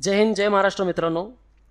जय हिंद जय महाराष्ट्र मित्रांनो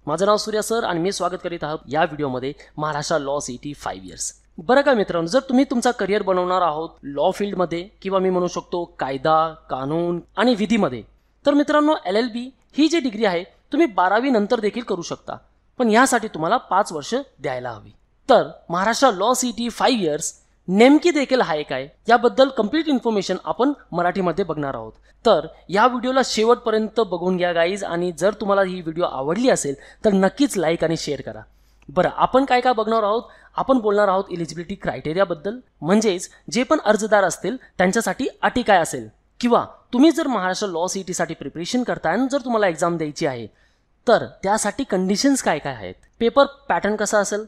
माझं नाव सूर्या सर आणि मी स्वागत करीत आहोत या व्हिडिओमध्ये Maharashtra law CET five years बरं का मित्रांनो जर तुम्ही तुमचा करिअर बनवणार आहोत लॉ फील्डमध्ये किंवा मी म्हणू शकतो कायदा कानून आणि विधीमध्ये तर मित्रांनो एल एल बी ही जी डिग्री आहे तुम्ही बारावी नंतर देखील करू शकता पण यासाठी तुम्हाला पाच वर्ष द्यायला हवी तर Maharashtra law CET five years नेमकी देखील आहे काय याबद्दल कम्प्लीट इन्फॉर्मेशन आपण मराठीमध्ये बघणार आहोत तर या व्हिडिओला शेवटपर्यंत बघून घ्या गाईज आणि जर तुम्हाला ही व्हिडिओ आवडली असेल तर नक्कीच लाईक आणि शेअर करा बरं आपण काय काय बघणार आहोत आपण बोलणार आहोत इलिजिबिलिटी क्रायटेरियाबद्दल म्हणजेच जे पण अर्जदार असतील त्यांच्यासाठी अटी काय असेल किंवा तुम्ही जर महाराष्ट्र लॉ सी प्रिपरेशन करताय जर तुम्हाला एक्झाम द्यायची आहे तर त्यासाठी कंडिशन्स काय काय आहेत पेपर पॅटर्न कसा असेल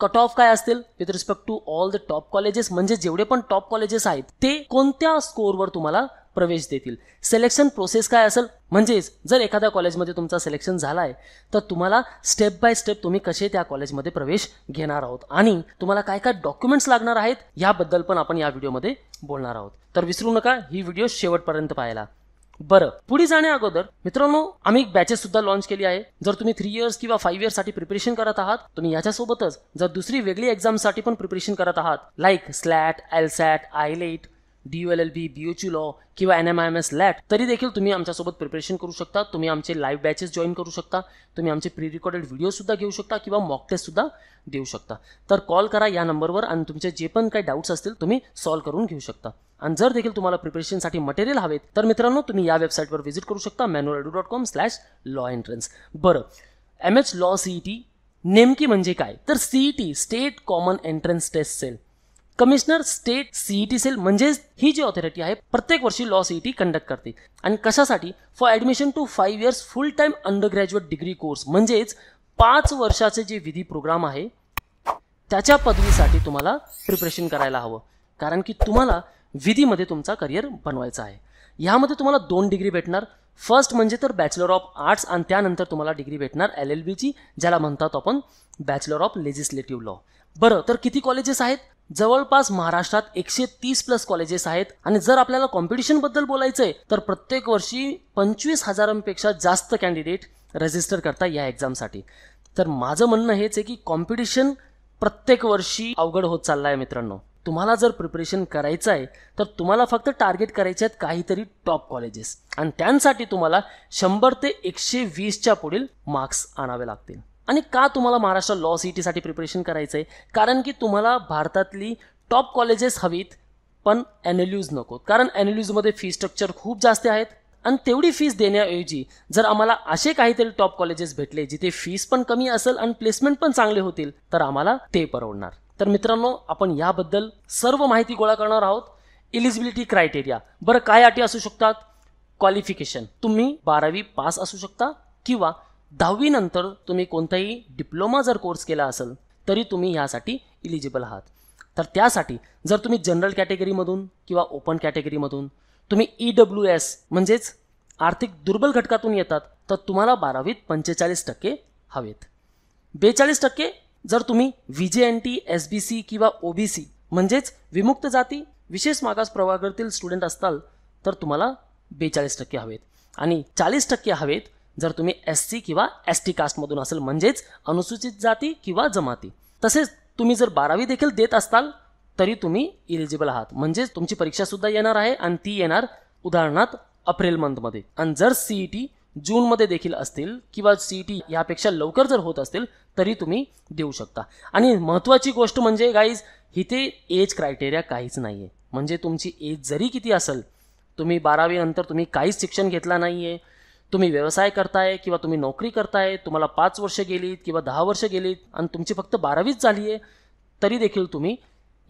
कट ऑफ काय असतील with respect to all the top colleges म्हणजे जेवढे पण टॉप कॉलेजेस आहेत ते कोणत्या स्कोअरवर तुम्हाला प्रवेश देतील सिलेक्शन प्रोसेस काय असेल म्हणजेच जर एखाद्या कॉलेजमध्ये तुमचा सिलेक्शन झाला आहे तर तुम्हाला स्टेप बाय स्टेप तुम्ही कसे त्या कॉलेजमध्ये प्रवेश घेणार आहोत आणि तुम्हाला काय काय डॉक्युमेंट्स लागणार आहेत याबद्दल पण आपण या व्हिडिओमध्ये बोलणार आहोत तर विसरू नका ही व्हिडिओ शेवटपर्यंत पाहायला बरं पुढे जाण्या अगोदर मित्रांनो आम्ही एक बॅचेस सुद्धा लॉन्च केली आहे जर तुम्ही थ्री इयर्स किंवा फाईव्ह इयर्स साठी प्रिपरेशन करत आहात तुम्ही याच्यासोबतच जर दुसरी वेगळी साठी पण प्रिपरेशन करत आहात like SLAT LSAT AILET DLL L B बीओची लॉ किंवा N M I M S LAT तरी देखील तुम्ही आमच्यासोबत प्रिपरेशन करू शकता तुम्ही आमचे लाईव्ह बॅचेस जॉईन करू शकता तुम्ही आमचे प्री रिकॉर्डेड व्हिडिओसुद्धा घेऊ शकता किंवा मॉक सुद्धा देऊ शकता तर कॉल करा या नंबरवर आणि तुमचे जे पण काही डाऊट्स असतील तुम्ही सॉल्व्ह करून घेऊ शकता आणि जर देखील तुम्हाला प्रिपरेशनसाठी मटेरियल हवेत तर मित्रांनो तुम्ही या वेबसाईटवर व्हिजिट करू शकता manual edu dot com slash law entrance बरं M H law C E T नेमकी म्हणजे काय तर C E T state common entrance test cell commissioner state CET cell म्हणजेच ही जी ऑथॉरिटी आहे प्रत्येक वर्षी लॉ सीईटी कंडक्ट करते आणि कशासाठी for admission to five years full time undergraduate degree course म्हणजेच पाच वर्षाचे जे विधी प्रोग्राम आहे त्याच्या पदवीसाठी तुम्हाला प्रिपरेशन करायला हवं कारण की तुम्हाला विधीमध्ये तुमचा करिअर बनवायचा आहे यामध्ये तुम्हाला दोन डिग्री भेटणार फर्स्ट म्हणजे तर बॅचलर ऑफ आर्ट्स आणि त्यानंतर तुम्हाला डिग्री भेटणार एल एल बीची ज्याला म्हणतात आपण बॅचलर ऑफ लेजिस्लेटिव्ह लॉ बरं तर किती कॉलेजेस आहेत जवळपास महाराष्ट्रात एकशे तीस प्लस कॉलेजेस आहेत आणि जर आपल्याला कॉम्पिटिशनबद्दल बोलायचं आहे तर प्रत्येक वर्षी पंचवीस हजारांपेक्षा जास्त कॅन्डिडेट रजिस्टर करता या एक्झामसाठी तर माझं म्हणणं हेच आहे की कॉम्पिटिशन प्रत्येक वर्षी अवघड होत चाललं आहे मित्रांनो तुम्हाला जर प्रिपरेशन करायचं आहे तर तुम्हाला फक्त टार्गेट करायचे आहेत काहीतरी टॉप कॉलेजेस आणि त्यांसाठी तुम्हाला शंभर ते एकशे वीसच्या पुढील मार्क्स आणावे लागतील आणि का तुम्हाला महाराष्ट्र लॉ सी प्रिपरेशन करायचं आहे कारण की तुम्हाला भारतातली टॉप कॉलेजेस हवीत पण एनएलयूज नको कारण ॲनल्यूजमध्ये फी स्ट्रक्चर खूप जास्त आहेत आणि तेवढी फीस देण्याऐवजी जर आम्हाला असे काहीतरी टॉप कॉलेजेस भेटले जिथे फीस पण कमी असेल आणि प्लेसमेंट पण चांगले होतील तर आम्हाला ते परवडणार तर मित्रांनो आपण याबद्दल सर्व माहिती गोळा करणार आहोत इलिजिबिलिटी क्रायटेरिया बरं काय अटी असू शकतात क्वालिफिकेशन तुम्ही बारावी पास असू शकता किंवा दहावीनंतर नंतर तुम्ही कोणताही डिप्लोमा जर कोर्स केला असेल तरी तुम्ही यासाठी इलिजिबल आहात तर त्यासाठी जर तुम्ही जनरल कॅटेगरीमधून किंवा ओपन कॅटेगरीमधून तुम्ही ई डब्ल्यू एस म्हणजेच आर्थिक दुर्बल घटकातून येतात तर तुम्हाला बारावीत पंचेचाळीस टक्के हवेत बेचाळीस टक्के जर तुम्ही V J N T S B C किंवा ओ बी सी म्हणजेच विमुक्त जाती विशेष मागास प्रवर्गातील स्टुडंट असताल तर तुम्हाला बेचाळीस टक्के हवेत आणि चाळीस टक्के हवेत जर तुम्ही एस सी किंवा एस टी कास्टमधून असेल म्हणजेच अनुसूचित जाती किंवा जमाती तसेच तुम्ही जर बारावी देखील देत असताल तरी तुम्ही इलिजिबल आहात म्हणजेच तुमची परीक्षासुद्धा येणार आहे आणि ती येणार उदाहरणार्थ एप्रिल मंथमध्ये आणि जर सीई टी e जूनमध्ये देखील असतील किंवा सी टी यापेक्षा लवकर जर होत असतील तरी तुम्ही देऊ शकता आणि महत्त्वाची गोष्ट म्हणजे गाईज इथे एज क्रायटेरिया काहीच नाही आहे म्हणजे तुमची एज जरी किती असेल तुम्ही बारावी नंतर तुम्ही काहीच शिक्षण घेतला नाही आहे तुम्ही व्यवसाय करताय किंवा तुम्ही नोकरी करताय तुम्हाला पाच वर्ष गेलीत किंवा दहा वर्ष गेलीत आणि तुमची फक्त बारावीच झाली आहे तरी देखील तुम्ही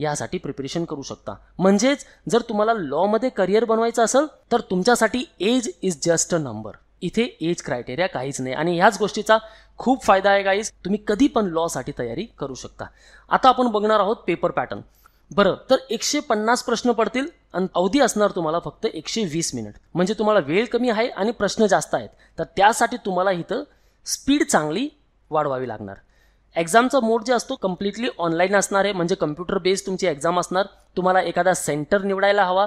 यासाठी प्रिपरेशन करू शकता म्हणजेच जर तुम्हाला लॉमध्ये करिअर बनवायचं असेल तर तुमच्यासाठी age is just a number इथे एज क्रायटेरिया काहीच नाही आणि ह्याच गोष्टीचा खूप फायदा आहे गाईज तुम्ही कधी पण लॉसाठी तयारी करू शकता आता आपण बघणार आहोत पेपर पॅटर्न बरं तर एकशे पन्नास प्रश्न पडतील आणि अवधी असणार तुम्हाला फक्त एकशे वीस मिनिट म्हणजे तुम्हाला वेळ कमी आहे आणि प्रश्न जास्त आहेत तर त्यासाठी तुम्हाला इथं स्पीड चांगली वाढवावी लागणार एक्झामचा मोड जे असतो कम्प्लिटली ऑनलाईन असणार आहे म्हणजे कम्प्युटर बेस्ड तुमची एक्झाम असणार तुम्हाला एखादा सेंटर निवडायला हवा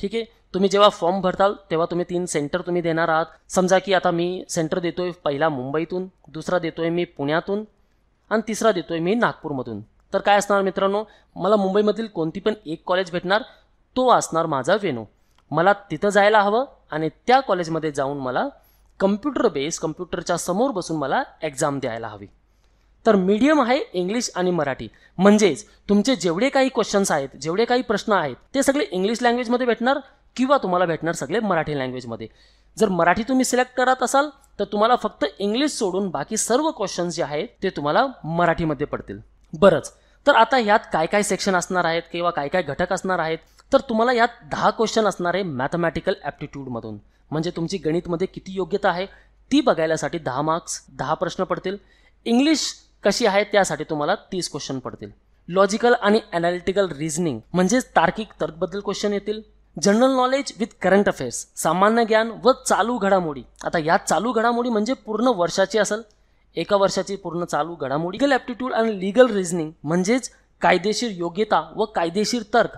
ठीक आहे तुम्ही जेव्हा फॉर्म भरताल तेव्हा तुम्ही तीन सेंटर तुम्ही देणार आहात समजा की आता मी सेंटर देतो आहे पहिला मुंबईतून दुसरा देतो आहे मी पुण्यातून आणि तिसरा देतो आहे मी नागपूरमधून तर काय असणार मित्रांनो मला मुंबईमधील कोणती पण एक कॉलेज भेटणार तो असणार माझा वेनू मला तिथं जायला हवं आणि त्या कॉलेजमध्ये जाऊन मला कम्प्युटर बेस कम्प्युटरच्या समोर बसून मला एक्झाम द्यायला हवी तर मीडियम आहे इंग्लिश आणि मराठी म्हणजेच तुमचे जेवढे काही क्वेश्चन्स आहेत जेवढे काही प्रश्न आहेत ते सगळे इंग्लिश लँग्वेजमध्ये भेटणार किंवा तुम्हाला भेटणार सगळे मराठी लँग्वेजमध्ये जर मराठी तुम्ही सिलेक्ट करत असाल तर तुम्हाला फक्त इंग्लिश सोडून बाकी सर्व क्वेश्चन्स जे आहेत ते तुम्हाला मराठीमध्ये पडतील बरंच तर आता यात काय काय सेक्शन असणार आहेत किंवा काय काय घटक असणार आहेत तर तुम्हाला यात दहा क्वेश्चन असणार आहे मॅथमॅटिकल ॲप्टिट्यूडमधून म्हणजे तुमची गणितमध्ये किती योग्यता आहे ती बघायलासाठी दहा मार्क्स दहा प्रश्न पडतील इंग्लिश कशी आहे त्यासाठी तुम्हाला तीस क्वेश्चन पडतील लॉजिकल आणि अनालिटिकल रिझनिंग म्हणजेच तार्किक तर्कबद्दल क्वेश्चन येतील general knowledge with current affairs सामान्य ज्ञान व चालू घडामोडी आता या चालू घडामोडी म्हणजे पूर्ण वर्षाची असेल एका वर्षाची पूर्ण चालू घडामोडी लिगल ॲप्टिट्यूड आणि लिगल रिझनिंग म्हणजेच कायदेशीर योग्यता व कायदेशीर तर्क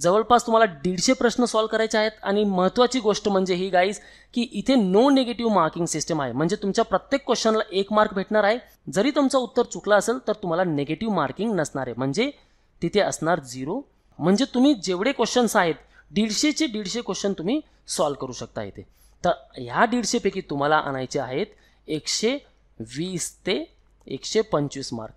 जवळपास तुम्हाला दीडशे प्रश्न सॉल्व करायचे आहेत आणि महत्त्वाची गोष्ट म्हणजे ही गाईज की इथे नो निगेटिव्ह मार्किंग सिस्टम आहे म्हणजे तुमच्या प्रत्येक क्वेश्चनला एक मार्क भेटणार आहे जरी तुमचं उत्तर चुकलं असेल तर तुम्हाला निगेटिव्ह मार्किंग नसणार आहे म्हणजे तिथे असणार झिरो म्हणजे तुम्ही जेवढे क्वेश्चन्स आहेत दीडशेचे दीडशे क्वेश्चन तुम्ही सॉल्व करू शकता इथे तर ह्या दीडशेपैकी तुम्हाला आणायचे आहेत एकशे वीस ते एकशे पंचवीस मार्क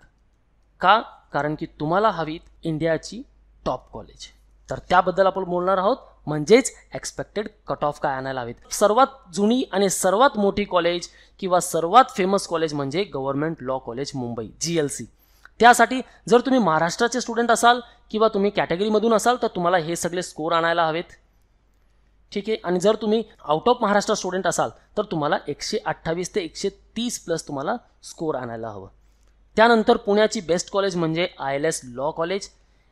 का कारण की तुम्हाला हवीत इंडियाची टॉप कॉलेज तर त्याबद्दल आपण बोलणार आहोत म्हणजेच एक्सपेक्टेड कट ऑफ काय आणायला हवेत सर्वात जुनी आणि सर्वात मोठी कॉलेज किंवा सर्वात फेमस कॉलेज म्हणजे government law college Mumbai G L C त्यासाठी जर तुम्ही महाराष्ट्राचे स्टुडंट असाल किंवा तुम्ही कॅटेगरीमधून असाल तर तुम्हाला हे सगळे स्कोर आणायला हवेत ठीक आहे आणि जर तुम्ही आउट ऑफ महाराष्ट्र स्टुडंट असाल तर तुम्हाला एकशे अठ्ठावीस ते एकशे तीस प्लस तुम्हाला स्कोर आणायला हवं त्यानंतर पुण्याची बेस्ट कॉलेज म्हणजे I L S law college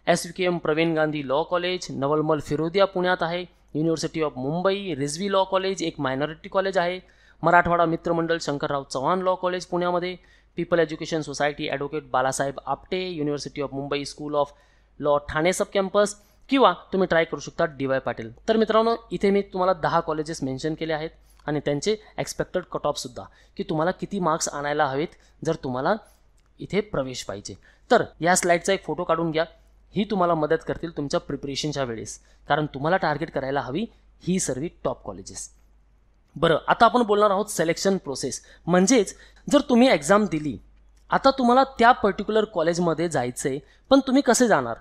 S V K M Pravin Gandhi law college Navalmal Firodia पुण्यात आहे university of Mumbai Rizvi law college एक मायनॉरिटी कॉलेज आहे मराठवाडा मित्रमंडळ शंकरराव चव्हाण लॉ कॉलेज पुण्यामध्ये people education society advocate Balasaheb Apte university of Mumbai school of law Thane sub campus किंवा तुम्ही try करू शकता D Y Patil तर मित्रांनो इथे मी तुम्हाला दहा कॉलेजेस मेन्शन केले आहेत आणि त्यांचे एक्सपेक्टेड कट ऑफसुद्धा की तुम्हाला किती मार्क्स आणायला हवेत जर तुम्हाला इथे प्रवेश पाहिजे तर या स्लाईडचा एक फोटो काढून घ्या ही तुम्हाला मदत करतील तुमच्या प्रिपरेशनच्या वेळेस कारण तुम्हाला टार्गेट करायला हवी ही सर्व टॉप कॉलेजेस बरं आता आपण बोलणार आहोत सिलेक्शन प्रोसेस म्हणजेच जर तुम्ही एक्झाम दिली आता तुम्हाला त्या पर्टिक्युलर कॉलेजमध्ये जायचं आहे पण तुम्ही कसे जाणार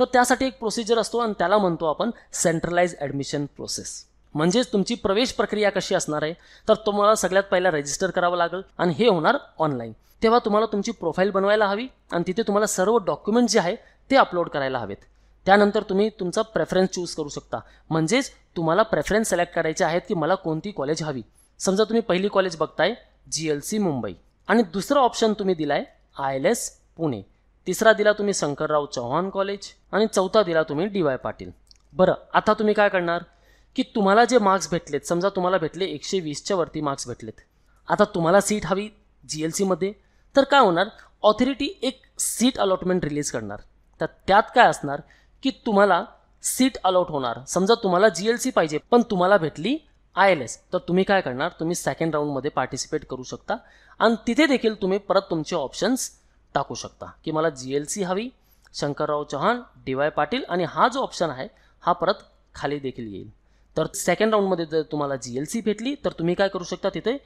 तर त्यासाठी एक प्रोसिजर असतो आणि त्याला म्हणतो आपण सेंट्रलाइज ॲडमिशन प्रोसेस म्हणजेच तुमची प्रवेश प्रक्रिया कशी असणार आहे तर तुम्हाला सगळ्यात पहिला रजिस्टर करावं लागेल आणि हे होणार ऑनलाईन तेव्हा तुम्हाला तुमची प्रोफाईल बनवायला हवी आणि तिथे तुम्हाला सर्व डॉक्युमेंट जे आहे ते अपलोड करायला हवेत त्यानंतर तुम्ही तुमचा प्रेफरन्स चूज करू शकता म्हणजेच तुम्हाला प्रेफरन्स सिलेक्ट करायचे आहेत की मला कोणती कॉलेज हवी समजा तुम्ही पहिली कॉलेज बघताय जी एल सी मुंबई आणि दुसरा ऑप्शन तुम्ही दिलाय आय एल एस पुणे तिसरा दिला तुम्ही शंकरराव चव्हाण कॉलेज आणि चौथा दिला तुम्ही डी वाय पाटील बरं आता तुम्ही काय करणार की तुम्हाला जे मार्क्स भेटलेत समजा तुम्हाला भेटले एकशे वीसच्या वरती मार्क्स भेटलेत आता तुम्हाला सीट हवी जी एल सीमध्ये तर काय होणार ऑथॉरिटी एक सीट अलॉटमेंट रिलीज करणार तर त्यात काय असणार की तुम्हाला सीट अलॉट होणार समजा तुम्हाला जी एल सी पाहिजे पण तुम्हाला भेटली आय एल एस तर तुम्ही काय करणार तुम्ही सेकंड राऊंडमध्ये पार्टिसिपेट करू शकता आणि तिथे देखील तुम्ही परत तुमचे ऑप्शन्स टाकू शकता की मला जी एल सी हवी शंकरराव चव्हाण डी वाय पाटील आणि हा जो ऑप्शन आहे हा परत खाली देखील येईल तर सेकंड राऊंडमध्ये जर तुम्हाला जी एल सी भेटली तर तुम्ही काय करू शकता तिथे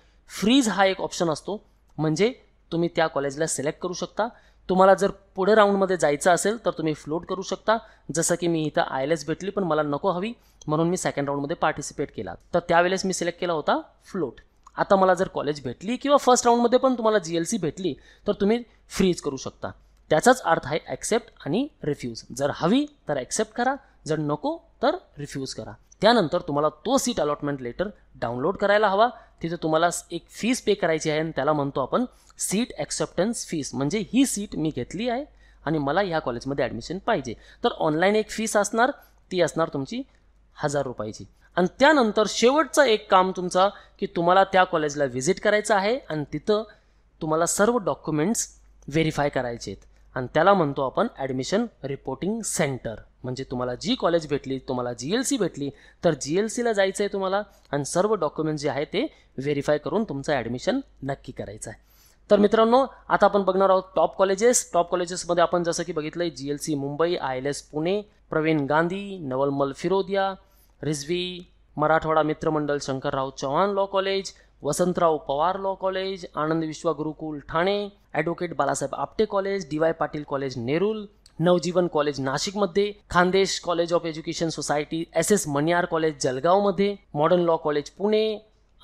फ्रीज हा एक ऑप्शन असतो म्हणजे तुम्ही त्या कॉलेजला सिलेक्ट करू शकता तुम्हाला जर पुढे राऊंडमध्ये जायचं असेल तर तुम्ही फ्लोट करू शकता जसं की मी इथं आय एल एस भेटली पण मला नको हवी म्हणून मी सेकंड राऊंडमध्ये पार्टिसिपेट केला तर त्यावेळेस मी सिलेक्ट केला होता फ्लोट आता मला जर कॉलेज भेटली किंवा फर्स्ट राऊंडमध्ये पण तुम्हाला जी एल सी भेटली तर तुम्ही फ्रीज करू शकता त्याचाच अर्थ आहे ॲक्सेप्ट आणि रिफ्यूज जर हवी तर ॲक्सेप्ट करा जर नको तर रिफ्यूज करा त्यानंतर तुम्हाला तो सीट अलॉटमेंट लेटर डाउनलोड करायला हवा तिथे तुम्हाला एक फीस पे करायची आहे आणि त्याला म्हणतो आपण सीट ॲक्सेप्टन्स फीस म्हणजे ही सीट मी घेतली आहे आणि मला ह्या कॉलेजमध्ये ॲडमिशन पाहिजे तर ऑनलाईन एक फीस असणार ती असणार तुमची हजार रुपयाची आणि त्यानंतर शेवटचं एक काम तुमचा की तुम्हाला त्या कॉलेजला व्हिजिट करायचं आहे आणि तिथं तुम्हाला सर्व डॉक्युमेंट्स व्हेरीफाय करायचे आहेत आणि त्याला म्हणतो आपण ॲडमिशन रिपोर्टिंग सेंटर म्हणजे तुम्हाला जी कॉलेज भेटली तुम्हाला जी एल सी भेटली तर जी एल सीला जायचं आहे तुम्हाला आणि सर्व डॉक्युमेंट जे आहे ते व्हेरीफाय करून तुमचं ॲडमिशन नक्की करायचं आहे तर मित्रांनो आता आपण बघणार आहोत टॉप कॉलेजेस टॉप कॉलेजेसमध्ये आपण जसं की बघितलं आहे G L C Mumbai I L S Pune Pravin Gandhi Navalmal Firodia Rizvi Marathwada Mitramandal Shankarrao Chavan law college Vasantrao Pawar law college Anand Vishwa Gurukul Thane advocate Balasaheb Apte college D Y Patil college Nerul Navjeevan college नाशिकमध्ये Khandesh college of education society S S Maniyar college जलगावमध्ये modern law college Pune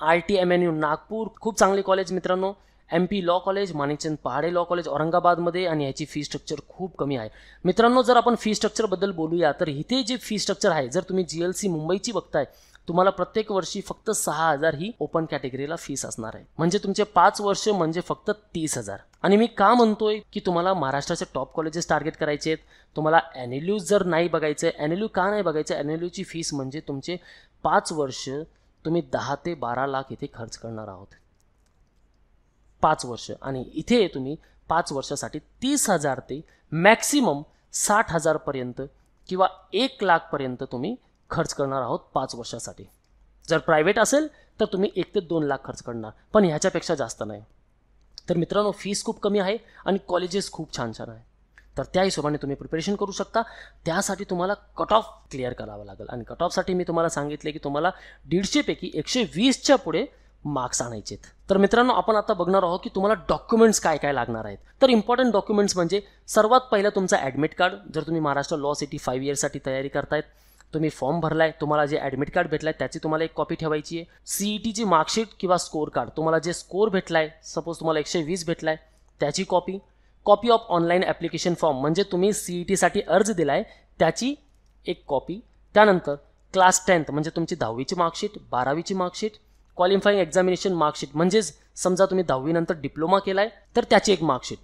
R T M N U Nagpur खूप चांगले college मित्रांनो M P law college Manikchand Pahade law college औरंगाबादमध्ये आणि याची fee structure खूप कमी आहे मित्रांनो जर आपण फी स्ट्रक्चरबद्दल बोलूया तर इथे जे फी स्ट्रक्चर आहे जर तुम्ही जी एल सी मुंबईची बघताय तुम्हाला प्रत्येक वर्षी फक्त सहा हजार ही ओपन कॅटेगरीला फीस असणार आहे म्हणजे तुमचे पाच वर्ष म्हणजे फक्त तीस हजार आणि मी का म्हणतोय की तुम्हाला महाराष्ट्राचे टॉप कॉलेजेस टार्गेट करायचे आहेत तुम्हाला एनएलयू जर नाही बघायचं एनएलयू का नाही बघायचं ॲन्युल्यूची फीस म्हणजे तुमचे पाच वर्ष तुम्ही दहा ते बारा लाख इथे खर्च करणार आहोत पाच वर्ष आणि इथे तुम्ही पाच वर्षासाठी तीस हजार ते मॅक्सिमम साठ हजारपर्यंत किंवा एक लाखपर्यंत तुम्ही खर्च करणार आहोत पाच वर्षासाठी जर प्रायव्हेट असेल तर तुम्ही एक ते दोन लाख खर्च करणार पण ह्याच्यापेक्षा जास्त नाही तर मित्रांनो फीस खूप कमी आहे आणि कॉलेजेस खूप छान छान आहे तर त्या हिशोबाने तुम्ही प्रिपरेशन करू शकता त्यासाठी तुम्हाला कट ऑफ क्लिअर करावा लागेल आणि कट ऑफसाठी मी तुम्हाला सांगितले की तुम्हाला दीडशेपैकी एकशे वीसच्या पुढे मार्क्स आणायचे तर मित्रांनो आपण आता बघणार आहोत की तुम्हाला डॉक्युमेंट्स काय काय लागणार आहेत तर इम्पॉर्टंट डॉक्युमेंट्स म्हणजे सर्वात पहिलं तुमचं ॲडमिट कार्ड जर तुम्ही महाराष्ट्र लॉ सिटी फाईव्ह इयरसाठी तयारी करतायत तुम्ही फॉर्म भरलाय तुम्हाला जे ॲडमिट कार्ड भेटलाय त्याची तुम्हाला एक कॉपी ठेवायची आहे टीची e मार्कशीट किंवा स्कोर कार्ड तुम्हाला जे स्कोर भेटलाय सपोज तुम्हाला एकशे वीस भेटलाय त्याची copy copy of online application form म्हणजे तुम्ही सीई टीसाठी e अर्ज दिलाय त्याची एक कॉपी त्यानंतर क्लास टेन्थ म्हणजे तुमची दहावीची मार्कशीट बारावीची मार्कशीट क्वालिफाईंग एक्झामिनेशन मार्कशीट म्हणजेच समजा तुम्ही दहावीनंतर डिप्लोमा केला आहे तर त्याची एक मार्कशीट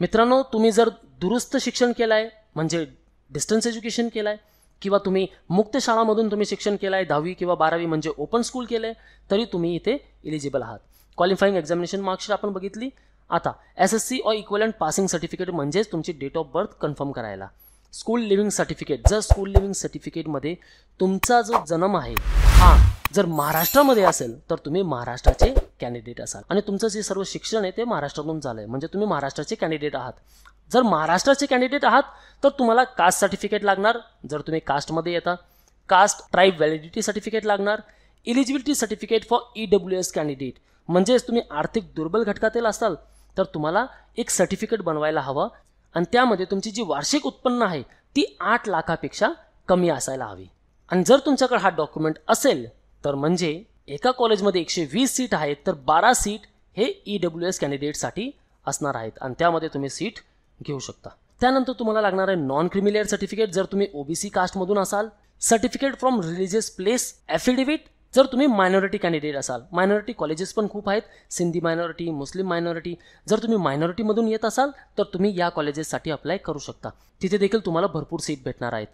मित्रांनो तुम्ही जर दुरुस्त शिक्षण केलं आहे म्हणजे डिस्टन्स एज्युकेशन केलं आहे किंवा तुम्ही मुक्त शाळामधून तुम्ही शिक्षण केलं आहे दहावी किंवा बारावी म्हणजे ओपन स्कूल केलं आहे तरी तुम्ही इथे इलिजिबल आहात क्वालिफाईंग एक्झामिनेशन मार्कशीट आपण बघितली आता S S C or equivalent passing certificate म्हणजेच तुमची डेट ऑफ बर्थ कन्फर्म करायला स्कूल लिव्हिंग सर्टिफिकेट जर स्कूल लिव्हिंग सर्टिफिकेटमध्ये तुमचा जो जन्म आहे हा जर महाराष्ट्रामध्ये असेल तर तुम्ही महाराष्ट्राचे कॅन्डिडेट असाल आणि तुमचं जे सर्व शिक्षण आहे ते महाराष्ट्रातून झालं आहे म्हणजे तुम्ही महाराष्ट्राचे कॅन्डिडेट आहात जर महाराष्ट्राचे कॅन्डिडेट आहात तर तुम्हाला कास्ट सर्टिफिकेट लागणार जर तुम्ही कास्टमध्ये येता कास्ट ट्राईब व्हॅलिडिटी सर्टिफिकेट लागणार eligibility certificate for E W S candidate म्हणजेच तुम्ही आर्थिक दुर्बल घटकातील असाल तर तुम्हाला एक सर्टिफिकेट बनवायला हवं आणि त्यामध्ये तुमची जी वार्षिक उत्पन्न आहे ती आठ लाखापेक्षा कमी असायला हवी आणि जर तुमच्याकडे हा डॉक्युमेंट असेल तर म्हणजे एका कॉलेजमध्ये एकशे वीस सीट आहेत तर बारा सीट हे ई डब्ल्यू एस कॅन्डिडेटसाठी असणार आहेत आणि त्यामध्ये तुम्ही सीट घेऊ शकता त्यानंतर तुम्हाला लागणार आहे नॉन क्रिमिलेअर सर्टिफिकेट जर तुम्ही ओबीसी कास्टमधून असाल certificate from religious place affidavit जर तुम्ही मायनॉरिटी कॅन्डिडेट असाल मायनॉरिटी कॉलेजेस पण खूप आहेत सिंधी मायनॉरिटी मुस्लिम मायनॉरिटी जर तुम्ही मायनॉरिटीमधून येत असाल तर तुम्ही या कॉलेजेससाठी अप्लाय करू शकता तिथे देखील तुम्हाला भरपूर सीट भेटणार आहेत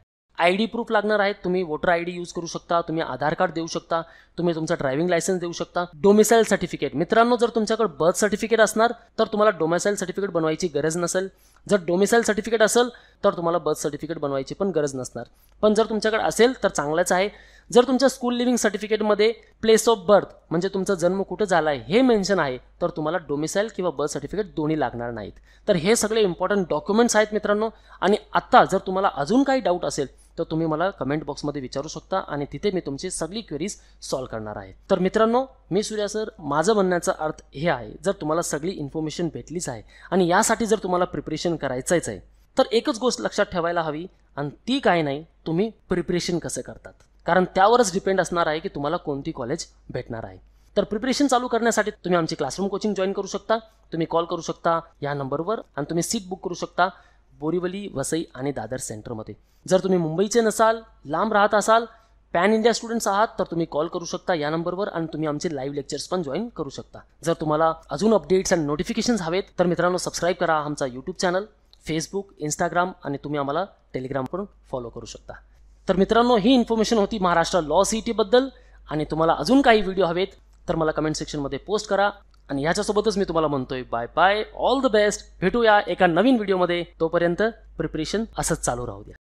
आय डी प्रूफ लागणार आहेत तुम्ही वोटर आय डी यूज करू शकता तुम्ही आधार कार्ड देऊ शकता तुम्ही तुमचा ड्रायव्हिंग लायसन्स देऊ शकता डोमिसाईल सर्टिफिकेट मित्रांनो जर तुमच्याकडे बर्थ सर्टिफिकेट असणार तर तुम्हाला डोमिसाईल सर्टिफिकेट बनवायची गरज नसेल जर डोमिसाईल सर्टिफिकेट असेल तर तुम्हाला बर्थ सर्टिफिकेट बनवायची पण गरज नसणार पण जर तुमच्याकडे असेल तर चांगलंच आहे जर तुमच्या स्कूल लिव्हिंग सर्टिफिकेटमध्ये प्लेस ऑफ बर्थ म्हणजे तुमचा जन्म कुठं झाला आहे हे मेन्शन आहे तर तुम्हाला डोमिसाईल किंवा बर्थ सर्टिफिकेट दोन्ही लागणार नाहीत तर हे सगळे इम्पॉर्टंट डॉक्युमेंट्स आहेत मित्रांनो आणि आत्ता जर तुम्हाला अजून काही डाऊट असेल तर तुम्ही मला कमेंट बॉक्समध्ये विचारू शकता आणि तिथे मी तुमची सगळी क्वेरीज सॉल्व करणार आहे तर मित्रांनो मी सूर्या सर माझं म्हणण्याचा अर्थ हे आहे जर तुम्हाला सगळी इन्फॉर्मेशन भेटलीच आहे आणि यासाठी जर तुम्हाला प्रिपरेशन करायचंच आहे तर एकच गोष्ट लक्षात ठेवायला हवी आणि ती काय नाही तुम्ही प्रिपरेशन कसं करतात कारण त्यावरच डिपेंड असणार आहे की तुम्हाला कोणती कॉलेज भेटणार आहे तर प्रिपरेशन चालू करण्यासाठी तुम्ही आमची क्लासरूम कोचिंग जॉईन करू शकता तुम्ही कॉल करू शकता या नंबरवर आणि तुम्ही सीट बुक करू शकता बोरिवली वसई आणि दादर सेंटरमध्ये जर तुम्ही मुंबईचे नसाल लांब राहत असाल पॅन इंडिया स्टुडंट्स आहात तर तुम्ही कॉल करू शकता या नंबरवर आणि तुम्ही आमचे लाईव्ह लेक्चर्स पण जॉईन करू शकता जर तुम्हाला अजून अपडेट्स अँड नोटिफिकेशन्स हवेत तर मित्रांनो सबस्क्राईब करा आमचा यूट्यूब चॅनल फेसबुक इंस्टाग्राम आणि तुम्ही आम्हाला टेलिग्राम पण फॉलो करू शकता तर मित्रांनो ही इन्फॉर्मेशन होती महाराष्ट्र लॉ बद्दल आणि तुम्हाला अजून काही व्हिडिओ हवेत तर मला कमेंट सेक्शनमध्ये पोस्ट करा आणि याच्यासोबतच मी तुम्हाला म्हणतोय bye bye all the best भेटूया एका नवीन व्हिडिओमध्ये तोपर्यंत प्रिपरेशन असंच चालू राहू द्या